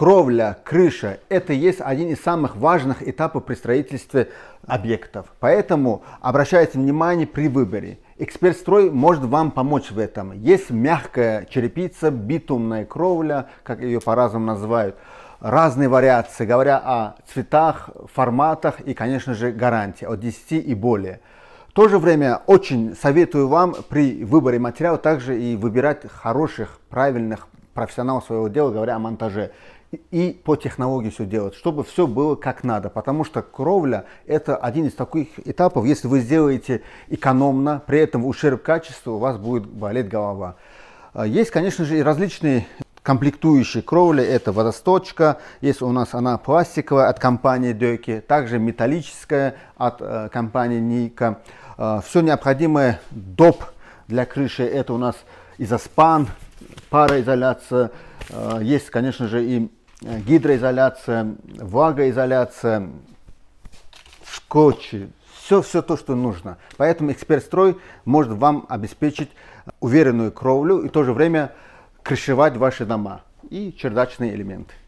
кровля, крыша – это есть один из самых важных этапов при строительстве объектов. Поэтому обращайте внимание при выборе. Экспертстрой может вам помочь в этом. Есть мягкая черепица, битумная кровля, как ее по-разному называют. Разные вариации, говоря о цветах, форматах и, конечно же, гарантии от 10 и более. В то же время очень советую вам при выборе материала также и выбирать хороших, правильных профессионал своего дела, говоря о монтаже. И, по технологии все делать, чтобы все было как надо. Потому что кровля – это один из таких этапов. Если вы сделаете экономно, при этом ущерб качества у вас будет болеть голова. А, есть, конечно же, и различные комплектующие кровли. Это водосточка, есть у нас она пластиковая от компании Деки, также металлическая от э, компании Ника. А, все необходимое доп для крыши это у нас изоспан, пароизоляция, э, есть, конечно же, и э, гидроизоляция, влагоизоляция, скотчи, все-все то, что нужно. Поэтому эксперт-строй может вам обеспечить уверенную кровлю и в то же время крышевать ваши дома и чердачные элементы.